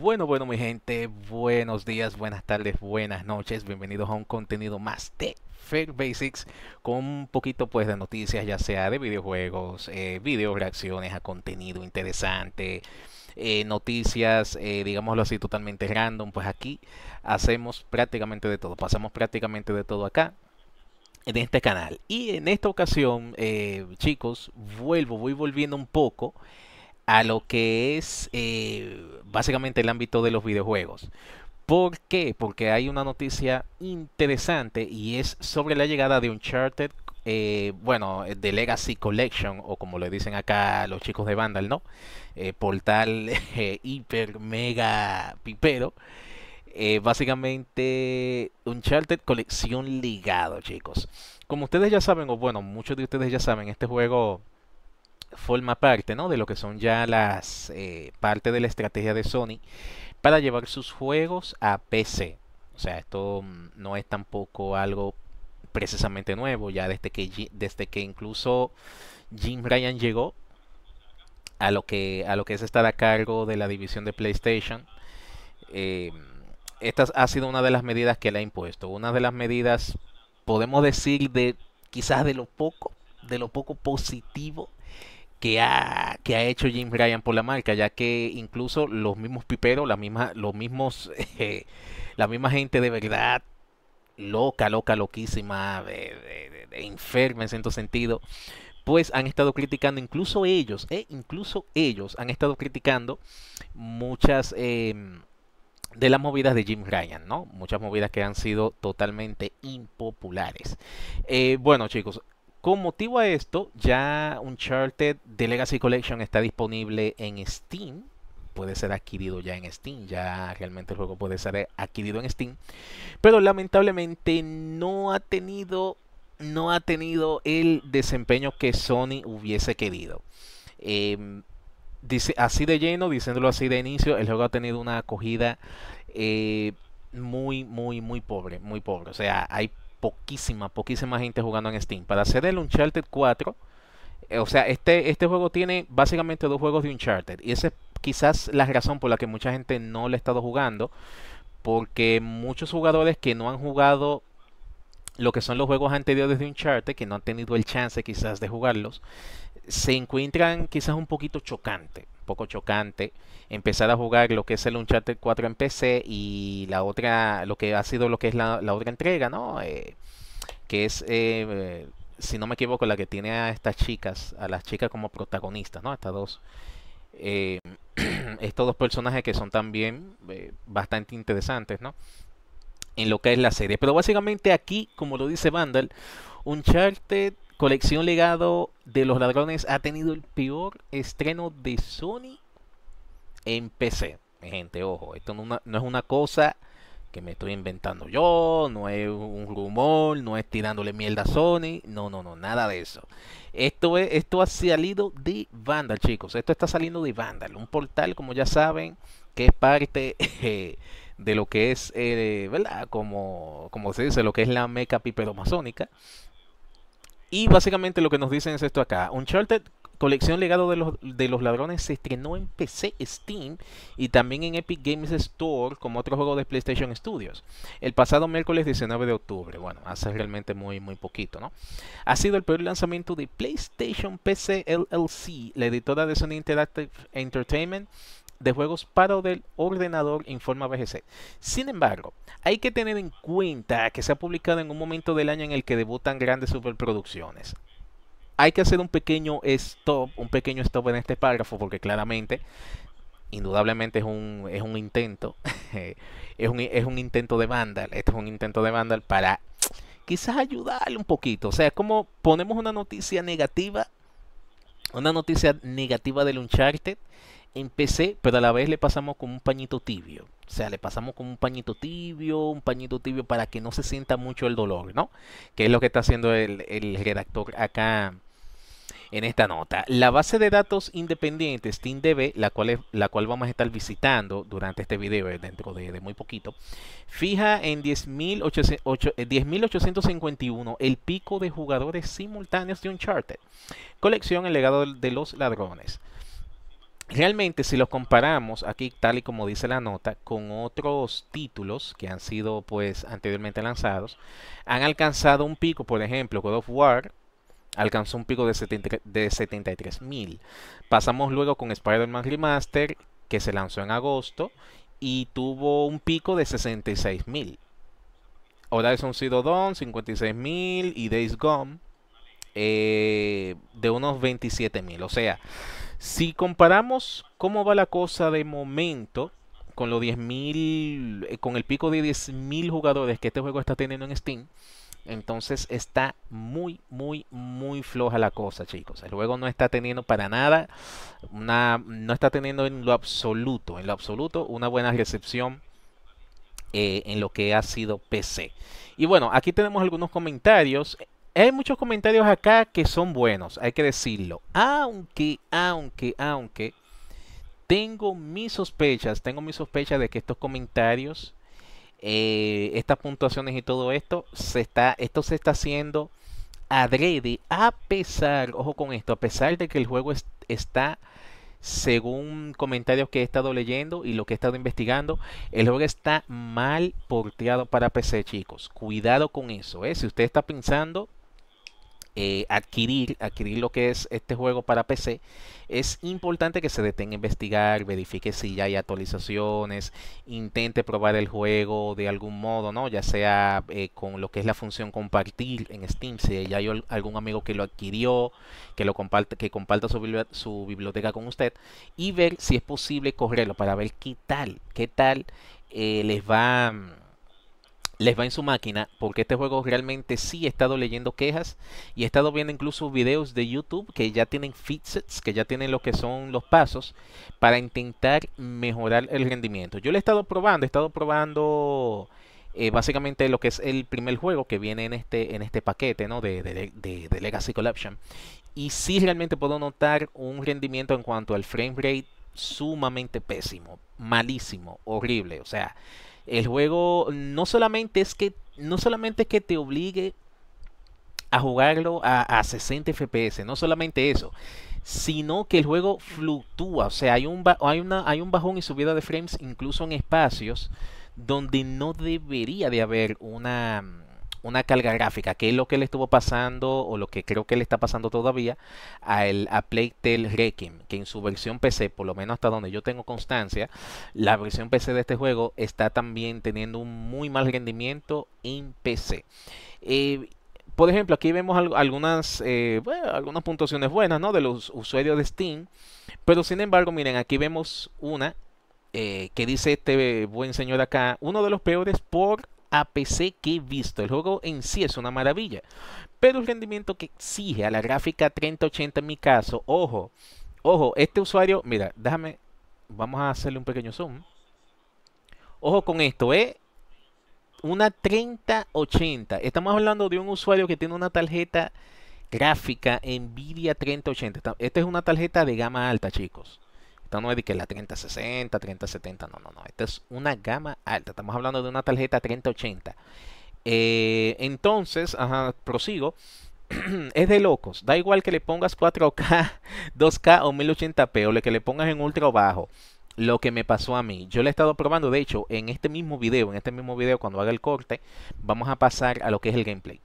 Bueno, bueno, mi gente, buenos días, buenas tardes, buenas noches. Bienvenidos a un contenido más de Fair Basics con un poquito pues de noticias, ya sea de videojuegos, eh, video reacciones a contenido interesante, eh, noticias, eh, digámoslo así, totalmente random. Pues aquí hacemos prácticamente de todo, pasamos prácticamente de todo acá en este canal. Y en esta ocasión, eh, chicos, vuelvo, voy volviendo un poco a lo que es eh, básicamente el ámbito de los videojuegos. ¿Por qué? Porque hay una noticia interesante y es sobre la llegada de Uncharted, eh, bueno, eh, de Legacy Collection, o como le dicen acá los chicos de Vandal, ¿no? portal hiper mega pipero. básicamente Uncharted colección ligado, chicos. Como ustedes ya saben, o bueno, muchos de ustedes ya saben, este juego forma parte ¿no? de lo que son ya las partes eh, parte de la estrategia de Sony para llevar sus juegos a PC. O sea, esto mm, no es tampoco algo precisamente nuevo, ya desde que, desde que incluso Jim Ryan llegó a lo, que, a lo que es estar a cargo de la división de PlayStation. Em, esta ha sido una de las medidas que le ha impuesto. Una de las medidas, podemos decir, de quizás de lo poco, de lo poco positivo que ha, hecho jim Ryan por la marca, ya que incluso los mismos piperos, la misma, los mismos, eh, la misma gente de verdad loca, loca, loquísima, de, de, enferma en cierto sentido, pues han estado criticando, incluso ellos, eh, incluso ellos han estado criticando muchas em, de las movidas de Jim Ryan, ¿no? Muchas movidas que han sido totalmente impopulares. Eh, bueno, chicos, con motivo a esto, ya Uncharted The Legacy Collection está disponible en Steam. Puede ser adquirido ya en Steam. Ya realmente el juego puede ser adquirido en Steam. Pero lamentablemente no ha tenido. No ha tenido el desempeño que Sony hubiese querido. Em, dice, así de lleno, diciéndolo así de inicio, el juego ha tenido una acogida eh, muy, muy, muy pobre, muy pobre. O sea, hay poquísima, poquísima gente jugando en Steam. Para hacer el Uncharted 4, eh, o sea, este, este juego tiene básicamente dos juegos de Uncharted. Y esa es quizás la razón por la que mucha gente no le ha estado jugando. Porque muchos jugadores que no han jugado lo que son los juegos anteriores de Uncharted, que no han tenido el chance quizás de jugarlos, se encuentran quizás un poquito chocante poco chocante empezar a jugar lo que es el Uncharted 4 en PC y la otra, lo que ha sido lo que es la, otra entrega, ¿no? Eh, que es, eh, eh, si no me equivoco, la que tiene a estas chicas, a las chicas como protagonistas, ¿no? Estas dos. estos dos personajes que son también bastante interesantes, ¿no? En lo que es la serie. Pero básicamente aquí, como lo dice Vandal, Uncharted Colección Legado de los Ladrones ha tenido el peor estreno de Sony en PC. Gente, ojo, esto no, es una cosa que me estoy inventando yo, no es un rumor, no es tirándole mierda a Sony, no, no, no, nada de eso. Esto, esto ha salido de Vandal, chicos, esto está saliendo de Vandal, un portal, como ya saben, que es parte eh, de lo que es, eh, ¿verdad? Como, como se dice, lo que es la meca piperomasónica. Y básicamente lo que nos dicen es esto acá. Uncharted Colección Legado de los, de los Ladrones se estrenó en PC, Steam y también en Epic Games Store como otro juego de PlayStation Studios el pasado miércoles 19 de octubre. Bueno, hace realmente muy, muy poquito, ¿no? Ha sido el peor lanzamiento de PlayStation PC LLC, la editora de Sony Interactive Entertainment de juegos para del ordenador, informa BGC. Sin embargo, hay que tener en cuenta que se ha publicado en un momento del año en el que debutan grandes superproducciones. Hay que hacer un pequeño stop, un pequeño stop en este párrafo porque claramente, indudablemente es un, es un intento, es, un, es un intento de Vandal, esto es un intento de Vandal para quizás ayudarle un poquito, o sea, es como ponemos una noticia negativa una noticia negativa del Uncharted en PC, pero a la vez le pasamos con un pañito tibio. O sea, le pasamos con un pañito tibio, un pañito tibio para que no se sienta mucho el dolor, ¿no? Que es lo que está haciendo el, redactor acá en esta nota. La base de datos independiente SteamDB, la cual, es, la cual vamos a estar visitando durante este video, eh, dentro de, de muy poquito, fija en 10.851 eh, el pico de jugadores simultáneos de Uncharted. Colección El legado de los ladrones. Realmente si los comparamos aquí tal y como dice la nota con otros títulos que han sido pues anteriormente lanzados, han alcanzado un pico, por ejemplo, God of War alcanzó un pico de, de 73.000. Pasamos luego con Spider-Man Remaster que se lanzó en agosto y tuvo un pico de 66.000. Horizon Zero Dawn 56.000 y Days Gone eh, de unos 27.000, o sea, si comparamos cómo va la cosa de momento con los 10.000, eh, con el pico de 10.000 jugadores que este juego está teniendo en Steam, entonces está muy, muy, muy floja la cosa, chicos. El juego no está teniendo para nada, una, no está teniendo en lo absoluto, en lo absoluto, una buena recepción eh, en lo que ha sido PC. Y bueno, aquí tenemos algunos comentarios. Hay muchos comentarios acá que son buenos, hay que decirlo. Aunque, aunque, aunque, tengo mis sospechas, tengo mis sospechas de que estos comentarios, eh, estas puntuaciones y todo esto, se está, esto se está haciendo adrede, a pesar, ojo con esto, a pesar de que el juego está según comentarios que he estado leyendo y lo que he estado investigando, el juego está mal porteado para PC, chicos. Cuidado con eso, ¿eh? Si usted está pensando eh, adquirir, adquirir lo que es este juego para PC, es importante que se detenga a investigar, verifique si ya hay actualizaciones, intente probar el juego de algún modo, ¿no? Ya sea eh, con lo que es la función compartir en Steam, si ya hay algún amigo que lo adquirió, que lo comparte, que comparta su, su biblioteca con usted, y ver si es posible correrlo para ver qué tal, qué tal eh, les va mm, les va en su máquina, porque este juego realmente sí he estado leyendo quejas y he estado viendo incluso videos de YouTube que ya tienen fixes, que ya tienen lo que son los pasos para intentar mejorar el rendimiento. Yo lo he estado probando, he estado probando eh, básicamente lo que es el primer juego que viene en este, en este paquete ¿no? de, de, de Legacy Collection. Y sí realmente puedo notar un rendimiento en cuanto al frame rate sumamente pésimo, malísimo, horrible. O sea, el juego no solamente es que, no solamente es que te obligue a jugarlo a, 60 FPS, no solamente eso sino que el juego fluctúa, o sea, hay un, hay, una, hay un bajón y subida de frames incluso en espacios donde no debería de haber una, una carga gráfica, que es lo que le estuvo pasando o lo que creo que le está pasando todavía a, el, a Playtel Requiem, que en su versión PC, por lo menos hasta donde yo tengo constancia, la versión PC de este juego está también teniendo un muy mal rendimiento en PC. Eh, por ejemplo, aquí vemos algunas, eh, algunas puntuaciones buenas ¿no? de los usuarios de Steam. Pero sin embargo, miren, aquí vemos una eh, que dice este buen señor acá, uno de los peores por APC que he visto. El juego en sí es una maravilla. Pero el rendimiento que exige a la gráfica 3080 en mi caso, ojo, ojo, este usuario, mira, déjame, vamos a hacerle un pequeño zoom. Ojo con esto, ¿eh? Una 3080. Estamos hablando de un usuario que tiene una tarjeta gráfica Nvidia 3080. Esta es una tarjeta de gama alta, chicos. Esto no es de que la 3060, 3070, no, no, no. Esta es una gama alta. Estamos hablando de una tarjeta 3080. Eh, entonces, prosigo. es de locos. Da igual que le pongas 4K, 2K o 1080p o le que le pongas en ultra bajo. Lo que me pasó a mí. Yo le he estado probando. De hecho, en este mismo video, en este mismo video, cuando haga el corte, vamos a pasar a lo que es el gameplay.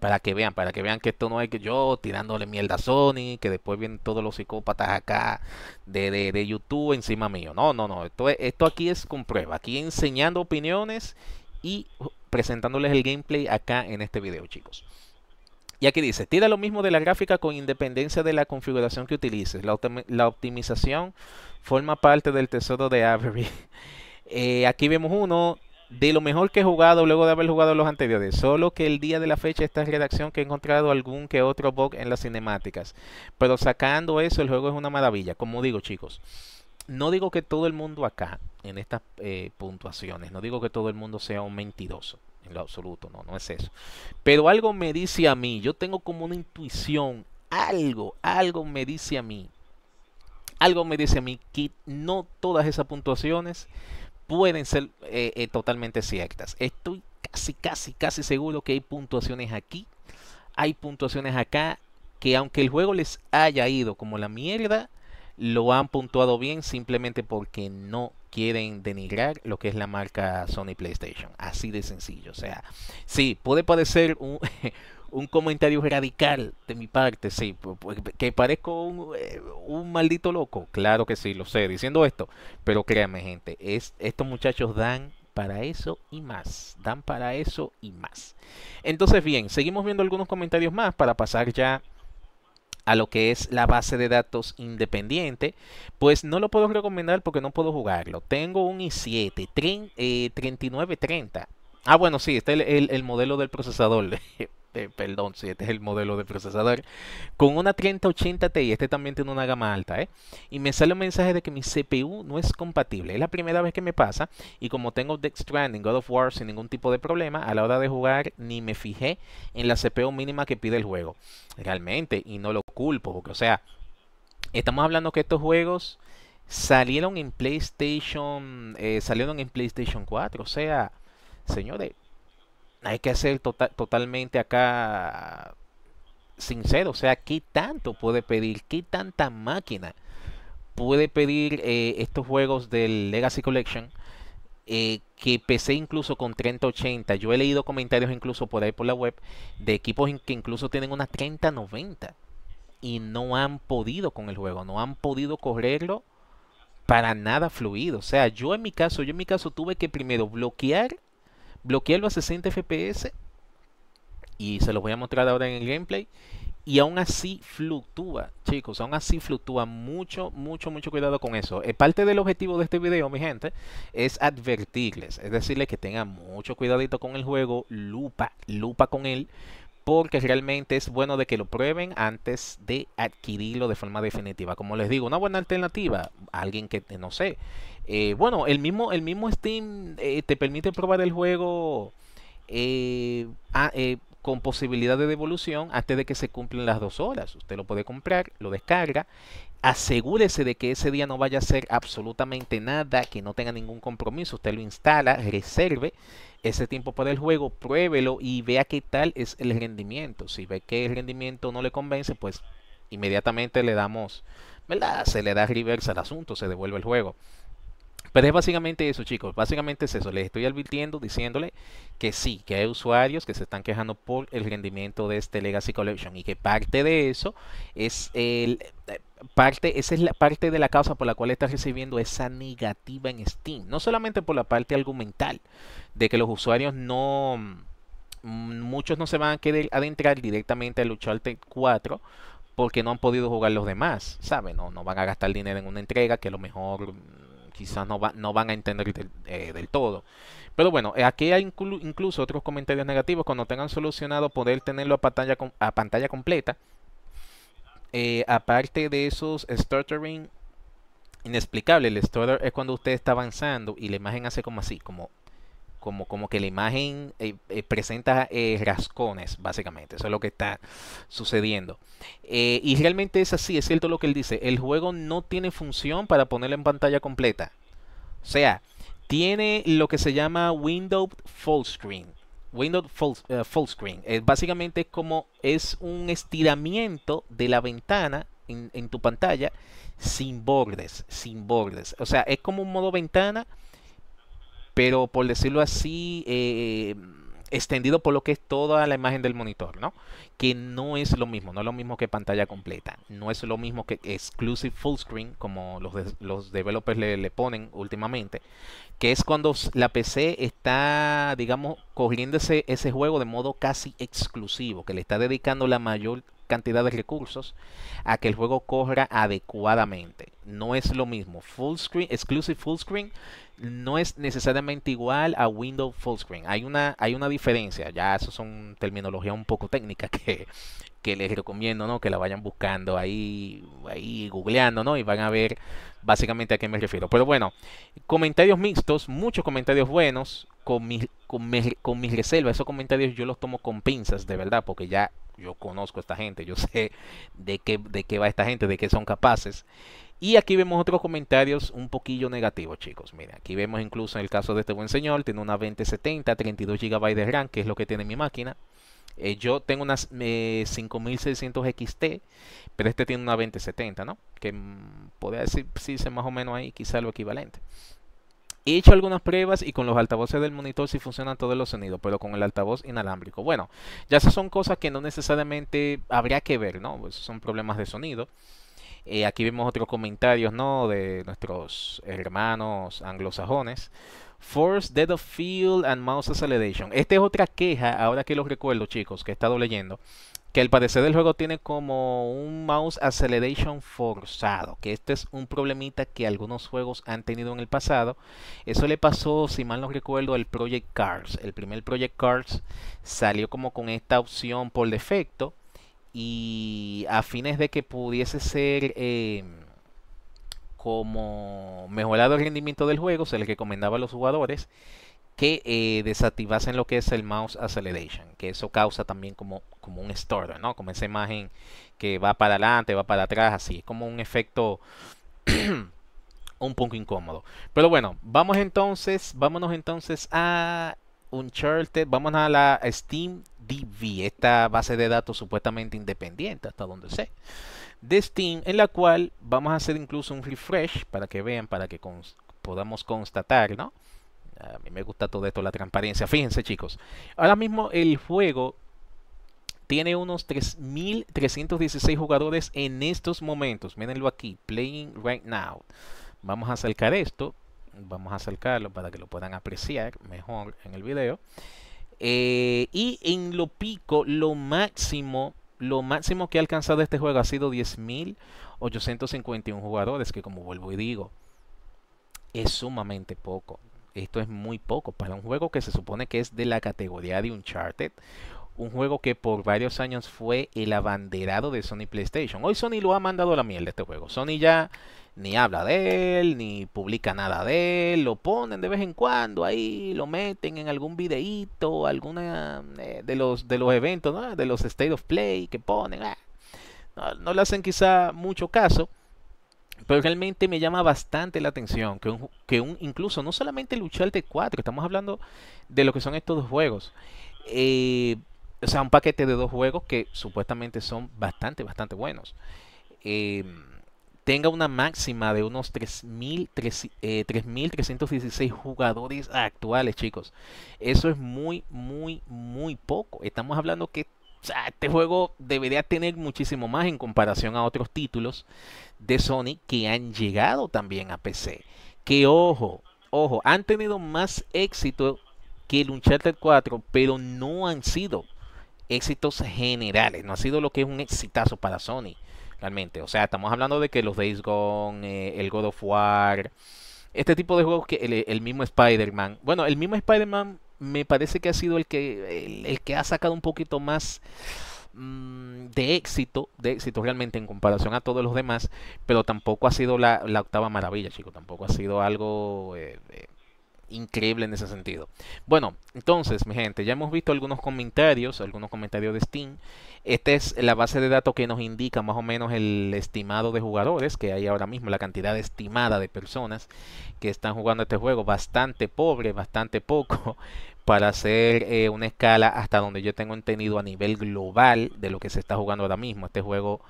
Para que vean, para que vean que esto no es que yo tirándole mierda a Sony, que después vienen todos los psicópatas acá de, de, YouTube encima mío. No, no, no. Esto, esto aquí es con prueba. Aquí enseñando opiniones y presentándoles el gameplay acá en este video, chicos. Y aquí dice, tira lo mismo de la gráfica con independencia de la configuración que utilices. La, la optimización forma parte del tesoro de Avery. Eh, aquí vemos uno de lo mejor que he jugado luego de haber jugado los anteriores. Solo que el día de la fecha esta redacción que he encontrado algún que otro bug en las cinemáticas. Pero sacando eso, el juego es una maravilla. Como digo, chicos, no digo que todo el mundo acá, en estas eh, puntuaciones, no digo que todo el mundo sea un mentiroso. En lo absoluto, no, no es eso. Pero algo me dice a mí, yo tengo como una intuición, algo, algo me dice a mí algo me dice a mí que no todas esas puntuaciones pueden ser eh, eh, totalmente ciertas. Estoy casi, casi, casi seguro que hay puntuaciones aquí, hay puntuaciones acá, que aunque el juego les haya ido como la mierda, lo han puntuado bien simplemente porque no quieren denigrar lo que es la marca Sony PlayStation. Así de sencillo. O sea, sí, puede parecer un... un comentario radical de mi parte, sí, que parezco eh, un, maldito loco, claro que sí, lo sé, diciendo esto, pero créanme gente, es, estos muchachos dan para eso y más, dan para eso y más. Entonces bien, seguimos viendo algunos comentarios más para pasar ya a lo que es la base de datos independiente, pues no lo puedo recomendar porque no puedo jugarlo. Tengo un i7 3930. Eh, ah, bueno, sí, está el, el modelo del procesador. perdón, si este es el modelo de procesador, con una 3080 Y este también tiene una gama alta, ¿eh? y me sale un mensaje de que mi CPU no es compatible. Es la primera vez que me pasa, y como tengo Death Stranding, God of War sin ningún tipo de problema, a la hora de jugar ni me fijé en la CPU mínima que pide el juego. Realmente, y no lo culpo, porque, o sea, estamos hablando que estos juegos salieron en PlayStation, eh, salieron en PlayStation 4, o sea, señores, hay que ser tota-, totalmente acá sincero. O sea, ¿qué tanto puede pedir? ¿Qué tanta máquina puede pedir eh, estos juegos del Legacy Collection? Eh, que PC incluso con 3080. Yo he leído comentarios incluso por ahí por la web de equipos que incluso tienen una 3090 y no han podido con el juego, no han podido correrlo para nada fluido. O sea, yo en mi caso, yo en mi caso tuve que primero bloquear bloquearlo a 60 fps y se los voy a mostrar ahora en el gameplay y aún así fluctúa, chicos, aún así fluctúa mucho, mucho, mucho cuidado con eso. Eh, parte del objetivo de este video, mi gente, es advertirles, es decirles que tengan mucho cuidadito con el juego, lupa, lupa con él, porque realmente es bueno de que lo prueben antes de adquirirlo de forma definitiva. Como les digo, una buena alternativa, alguien que eh, no sé. Eh, bueno, el mismo, el mismo Steam eh, te permite probar el juego con posibilidad de devolución antes de que se cumplan las dos horas. Usted lo puede comprar, lo descarga asegúrese de que ese día no vaya a ser absolutamente nada, que no tenga ningún compromiso, usted lo instala, reserve ese tiempo para el juego, pruébelo y vea qué tal es el rendimiento. Si ve que el rendimiento no le convence, pues inmediatamente le damos, ¿verdad? Se le da reverse al asunto, se devuelve el juego. Pero es básicamente eso, chicos. Básicamente es eso. Les estoy advirtiendo, diciéndole que sí, que hay usuarios que se están quejando por el rendimiento de este Legacy Collection y que parte de eso es el eh, parte, esa es la parte de la causa por la cual está recibiendo esa negativa en Steam. No solamente por la parte argumental, de que los usuarios no, mm, muchos no se van a querer adentrar directamente al Lucharte 4 porque no han podido jugar los demás, ¿saben? No, van a gastar dinero en una entrega que a lo mejor mm, quizás no, no van a entender del, eh, todo. Pero bueno, eh, aquí hay incluso otros comentarios negativos. Cuando tengan solucionado poder tenerlo a pantalla, a pantalla completa, eh, aparte de esos stuttering inexplicable, el stutter es cuando usted está avanzando y la imagen hace como así, como como, como que la imagen eh, eh, presenta rascones, básicamente. Eso es lo que está sucediendo. y realmente es así, es cierto lo que él dice. El juego no tiene función para ponerlo en pantalla completa. O sea, tiene lo que se llama window full screen. Windows full, eh, screen. Eh, básicamente es como es un estiramiento de la ventana en, tu pantalla sin bordes, sin bordes. O sea, es como un modo ventana, pero por decirlo así, eh, extendido por lo que es toda la imagen del monitor, ¿no? Que no es lo mismo, no es lo mismo que pantalla completa, no es lo mismo que exclusive full screen, como los, de, los developers le, ponen últimamente, que es cuando la PC está, digamos, cogiendo ese, ese juego de modo casi exclusivo, que le está dedicando la mayor cantidad de recursos a que el juego corra adecuadamente. No es lo mismo. Full screen, exclusive full screen no es necesariamente igual a Windows full screen. Hay una, hay una diferencia. Ya eso son terminología un poco técnica que, que les recomiendo, ¿no? Que la vayan buscando ahí, ahí googleando, ¿no? Y van a ver básicamente a qué me refiero. Pero bueno, comentarios mixtos, muchos comentarios buenos, con, mis, con mis reservas, esos comentarios yo los tomo con pinzas, de verdad, porque ya yo conozco a esta gente, yo sé de qué, de qué va esta gente, de qué son capaces. Y aquí vemos otros comentarios un poquillo negativos, chicos. Mira, aquí vemos incluso en el caso de este buen señor, tiene una 2070, 32 GB de RAM, que es lo que tiene mi máquina. Eh, yo tengo unas 5600 eh, XT, pero este tiene una 2070, ¿no? Que mm, podría decir es más o menos ahí, quizá lo equivalente. He hecho algunas pruebas y con los altavoces del monitor sí funcionan todos los sonidos, pero con el altavoz inalámbrico. Bueno, ya esas son cosas que no necesariamente habría que ver, ¿no? son problemas de sonido. Eh, aquí vemos otros comentarios, ¿no? De nuestros hermanos anglosajones. Force Dead of Field and Mouse Acceleration. Esta es otra queja, ahora que los recuerdo, chicos, que he estado leyendo que al parecer del juego tiene como un mouse acceleration forzado, que este es un problemita que algunos juegos han tenido en el pasado. Eso le pasó, si mal no recuerdo, al Project Cars. El primer Project Cars salió como con esta opción por defecto y a fines de que pudiese ser... Em, como mejorado el rendimiento del juego, se le recomendaba a los jugadores que eh, desactivasen lo que es el mouse acceleration, que eso causa también como, como un stutter, ¿no? Como esa imagen que va para adelante, va para atrás, así, es como un efecto un poco incómodo. Pero bueno, vamos entonces, vámonos entonces a Uncharted, vamos a la Steam DB, esta base de datos supuestamente independiente, hasta donde sé, de Steam, en la cual vamos a hacer incluso un refresh para que vean, para que podamos constatar, ¿no? A mí me gusta todo esto, la transparencia. Fíjense, chicos. Ahora mismo el juego tiene unos 3.316 jugadores en estos momentos. Mírenlo aquí, playing right now. Vamos a acercar esto. Vamos a acercarlo para que lo puedan apreciar mejor en el video. Eh, y en lo pico, lo máximo, lo máximo que ha alcanzado este juego ha sido 10.851 jugadores, que como vuelvo y digo, es sumamente poco esto es muy poco para un juego que se supone que es de la categoría de Uncharted. Un juego que por varios años fue el abanderado de Sony PlayStation. Hoy Sony lo ha mandado a la mierda este juego. Sony ya ni habla de él, ni publica nada de él, lo ponen de vez en cuando ahí, lo meten en algún videíto, alguna eh, de los de los eventos, de los state of play que ponen, ah, no, le hacen quizá mucho caso. Pero realmente me llama bastante la atención que que un incluso no solamente luchar de 4, estamos hablando de lo que son estos dos juegos. Eh, o sea, un paquete de dos juegos que supuestamente son bastante, bastante buenos. Eh, tenga una máxima de unos 3.316 eh, jugadores actuales, chicos. Eso es muy, muy, muy poco. Estamos hablando que o sea, este juego debería tener muchísimo más en comparación a otros títulos de Sony que han llegado también a PC. Que ojo, ojo, han tenido más éxito que el Uncharted 4, pero no han sido éxitos generales. No ha sido lo que es un exitazo para Sony, realmente. O sea, estamos hablando de que los Days Gone, eh, el God of War, este tipo de juegos que el mismo Spider-Man. Bueno, el mismo Spider-Man me parece que ha sido el que, el, que ha sacado un poquito más mm, de éxito, de éxito realmente en comparación a todos los demás, pero tampoco ha sido la, la octava maravilla, chico, tampoco ha sido algo eh, increíble en ese sentido. Bueno, entonces, mi gente, ya hemos visto algunos comentarios, algunos comentarios de Steam. Esta es la base de datos que nos indica más o menos el estimado de jugadores que hay ahora mismo, la cantidad estimada de personas que están jugando este juego. Bastante pobre, bastante poco, para hacer eh, una escala hasta donde yo tengo entendido a nivel global de lo que se está jugando ahora mismo. Este juego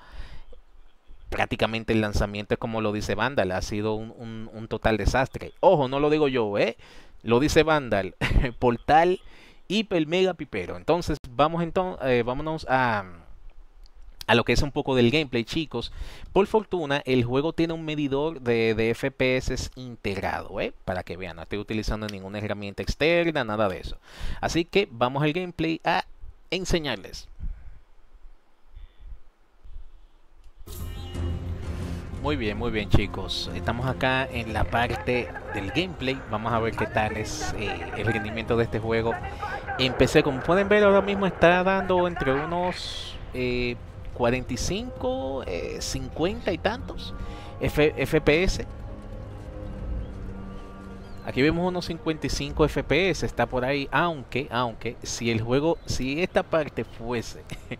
prácticamente el lanzamiento es como lo dice Vandal, ha sido un, total desastre. Ojo, no lo digo yo, ¿eh? Lo dice Vandal, portal hiper mega pipero. Entonces, vamos entonces, eh, vámonos a, lo que es un poco del gameplay, chicos. Por fortuna, el juego tiene un medidor de, de FPS integrado, ¿eh? Para que vean, no estoy utilizando ninguna herramienta externa, nada de eso. Así que vamos al gameplay a enseñarles. Muy bien, muy bien chicos. Estamos acá en la parte del gameplay. Vamos a ver qué tal es eh, el rendimiento de este juego. Empecé, como pueden ver ahora mismo está dando entre unos 45, eh, 50 eh, y tantos FPS. Aquí vemos unos 55 FPS, está por ahí, aunque, aunque, si el juego, si esta parte fuese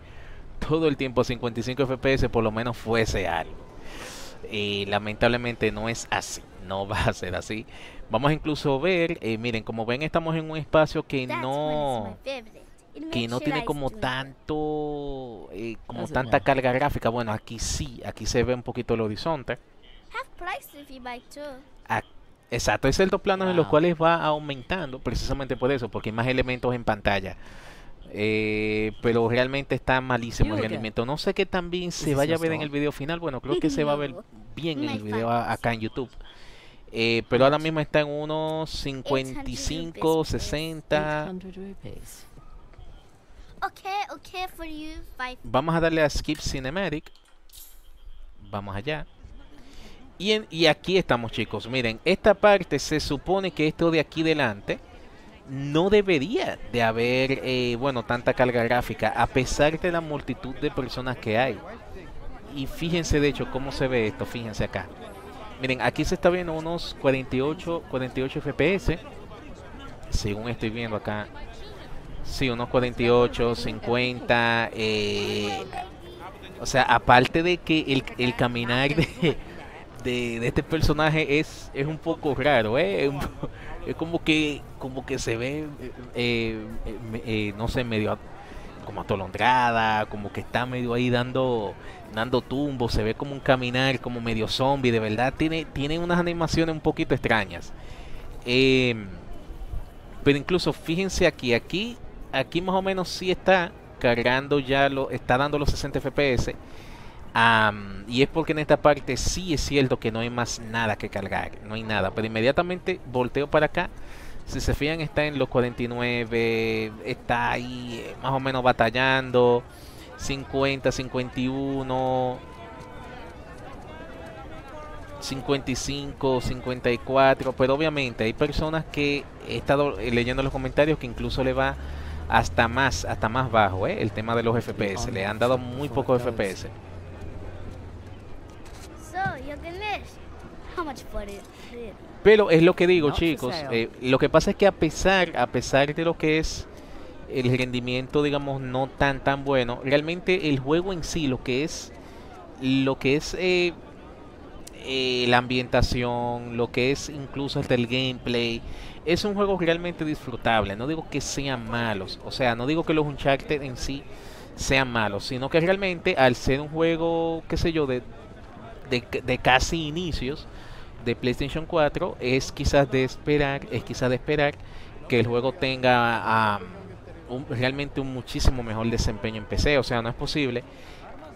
todo el tiempo 55 FPS, por lo menos fuese algo lamentablemente no es así, no va a ser así. Vamos incluso a ver, eh, miren, como ven estamos en un espacio que no que no tiene como tanto eh, como tanta carga gráfica. Bueno, aquí sí, aquí se ve un poquito el horizonte. Ah, exacto, es el dos planos en los cuales va aumentando precisamente por eso, porque hay más elementos en pantalla. Eh, pero realmente está malísimo el rendimiento. No sé qué también se vaya a ver en el video final. Bueno, creo que se va a ver bien en el video acá en YouTube. Eh, pero ahora mismo está en unos 55, 60. Vamos a darle a Skip Cinematic. Vamos allá. Y, y aquí estamos chicos. Miren, esta parte se supone que esto de aquí delante no debería de haber, eh, bueno, tanta carga gráfica, a pesar de la multitud de personas que hay. Y fíjense, de hecho, cómo se ve esto, fíjense acá. Miren, aquí se está viendo unos 48, 48 FPS, según estoy viendo acá. Sí, unos 48, 50. Eh, o sea, aparte de que el, el caminar de, de, este personaje es, es un poco raro, ¿eh? es como que como que se ve eh, eh, eh, no sé medio como atolondrada como que está medio ahí dando dando tumbo se ve como un caminar como medio zombie de verdad tiene tiene unas animaciones un poquito extrañas em, pero incluso fíjense aquí aquí aquí más o menos sí está cargando ya lo está dando los 60 fps y es porque en esta parte sí es cierto que no hay más nada que cargar, no hay nada. Pero inmediatamente volteo para acá. Si se fijan, está en los 49, está ahí eh, más o menos batallando. 50, 51, 55, 54. Pero obviamente hay personas que he estado eh, leyendo los comentarios que incluso le va hasta más, hasta más bajo, eh, el tema de los FPS. Le han dado muy pocos FPS. Pero es lo que digo, chicos. Eh, lo que pasa es que a pesar, a pesar de lo que es el rendimiento, digamos, no tan tan bueno, realmente el juego en sí, lo que es, lo que es eh, eh, la ambientación, lo que es incluso hasta el gameplay, es un juego realmente disfrutable. No digo que sean malos, o sea, no digo que los Uncharted en sí sean malos, sino que realmente al ser un juego, qué sé yo, de, de casi inicios, de PlayStation 4 es quizás de esperar, es quizás de esperar que el juego tenga realmente un muchísimo mejor desempeño en PC. O sea, no es posible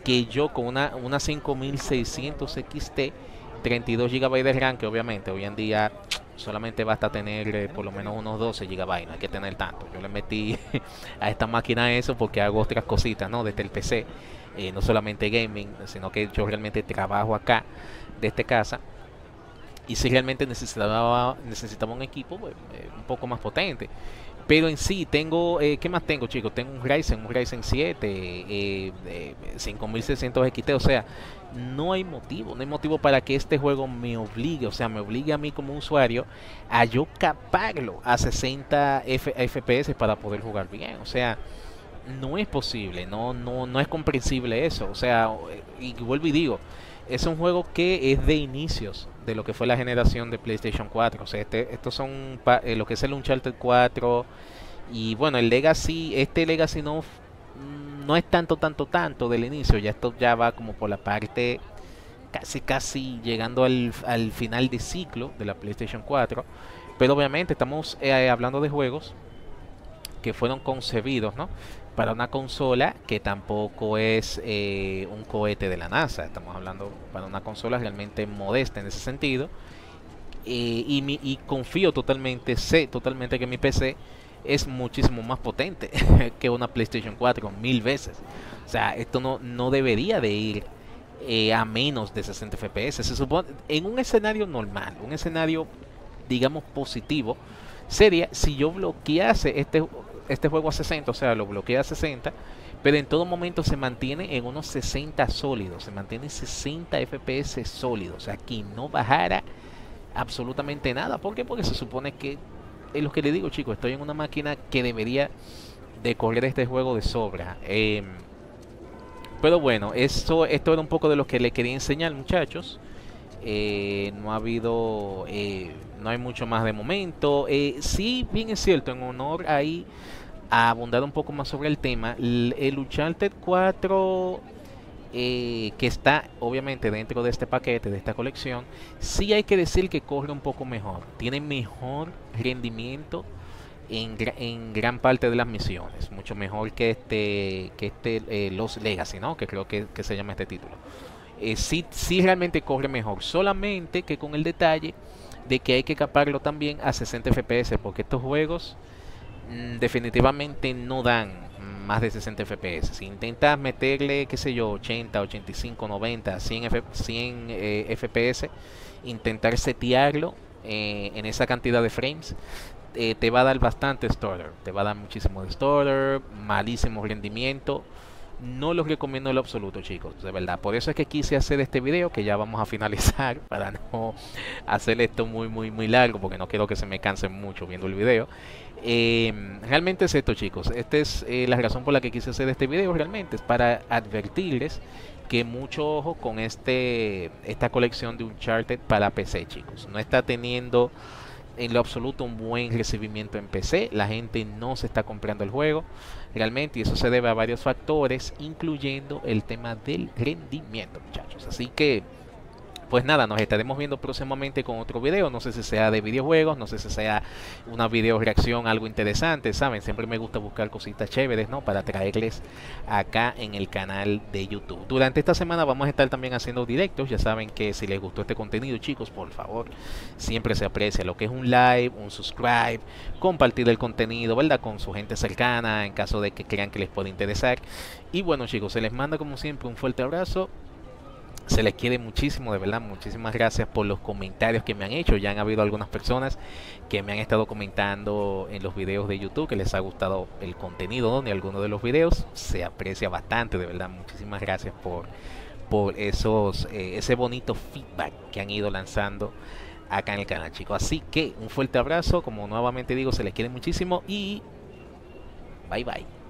que yo con una, una 5600 XT, 32 GB de RAM, que obviamente hoy en día solamente basta tener eh, por lo menos unos 12 GB, no hay que tener tanto. Yo le metí a esta máquina eso porque hago otras cositas, ¿no? Desde el PC, eh, no solamente gaming, sino que yo realmente trabajo acá, De desde casa y si realmente necesitaba, necesitaba un equipo pues, eh, un poco más potente. Pero en sí, tengo, eh, ¿qué más tengo, chicos? Tengo un Ryzen, un Ryzen 7, eh, eh, 5600 XT, o sea, no hay motivo, no hay motivo para que este juego me obligue, o sea, me obligue a mí como usuario a yo caparlo a 60 FPS para poder jugar bien, o sea, no es posible, no, no, no es comprensible eso, o sea, eh, y vuelvo y digo, es un juego que es de inicios de lo que fue la generación de PlayStation 4. O sea, este, estos son eh, lo que es el Uncharted 4. Y bueno, el Legacy, este Legacy no, mm, no es tanto, tanto, tanto del inicio. Ya esto ya va como por la parte casi, casi llegando al, al final de ciclo de la PlayStation 4. Pero obviamente estamos eh, hablando de juegos que fueron concebidos, Para una consola que tampoco es eh, un cohete de la NASA. Estamos hablando para una consola realmente modesta en ese sentido. Eh, y, confío totalmente, sé totalmente que mi PC es muchísimo más potente que una PlayStation 4, mil veces. O sea, esto no, no debería de ir eh, a menos de 60 FPS. Se supone, en un escenario normal, un escenario, digamos, positivo, sería si yo bloquease este, este juego a 60, o sea, lo bloquea a 60, pero en todo momento se mantiene en unos 60 sólidos, se mantiene 60 FPS sólidos, o sea, que no bajara absolutamente nada. ¿Por qué? Porque se supone que, es lo que le digo chicos, estoy en una máquina que debería de correr este juego de sobra. Em, pero bueno, esto era un poco de lo que le quería enseñar muchachos. Eh, no ha habido, eh, no hay mucho más de momento. Eh, sí, bien es cierto, en honor ahí a abundar un poco más sobre el tema, el, el Uncharted 4 eh, que está obviamente dentro de este paquete, de esta colección, sí hay que decir que corre un poco mejor, tiene mejor rendimiento en, en gran parte de las misiones, mucho mejor que este, que este eh, Los Legacy, ¿no? que creo que, que se llama este título. Eh, si sí, realmente corre mejor. Solamente que con el detalle de que hay que caparlo también a 60 FPS, porque estos juegos mm, definitivamente no dan más de 60 FPS. Si intentas meterle, qué sé yo, 80, 85, 90, 100, FPS, intentar setearlo eh, en esa cantidad de frames, eh, te va a dar bastante stutter. Te va a dar muchísimo stutter, malísimo rendimiento no los recomiendo en lo absoluto, chicos, de verdad. Por eso es que quise hacer este video, que ya vamos a finalizar, para no hacer esto muy, muy, muy largo, porque no quiero que se me cansen mucho viendo el video. Eh, realmente es esto, chicos. Esta es eh, la razón por la que quise hacer este video, realmente. Es para advertirles que mucho ojo con este esta colección de Uncharted para PC, chicos. No está teniendo en lo absoluto un buen recibimiento en PC. La gente no se está comprando el juego realmente, y eso se debe a varios factores, incluyendo el tema del rendimiento, muchachos. Así que pues nada, nos estaremos viendo próximamente con otro video. No sé si sea de videojuegos, no sé si sea una video reacción, algo interesante, ¿saben? Siempre me gusta buscar cositas chéveres, ¿no? Para traerles acá en el canal de YouTube. Durante esta semana vamos a estar también haciendo directos. Ya saben que si les gustó este contenido, chicos, por favor, siempre se aprecia lo que es un like, un subscribe, compartir el contenido, ¿verdad? Con su gente cercana, en caso de que crean que les puede interesar. Y bueno, chicos, se les manda como siempre un fuerte abrazo se les quiere muchísimo, de verdad, muchísimas gracias por los comentarios que me han hecho. Ya han habido algunas personas que me han estado comentando en los videos de YouTube que les ha gustado el contenido de alguno de los videos. Se aprecia bastante, de verdad, muchísimas gracias por, por esos, eh, ese bonito feedback que han ido lanzando acá en el canal, chicos. Así que un fuerte abrazo, como nuevamente digo, se les quiere muchísimo y bye bye.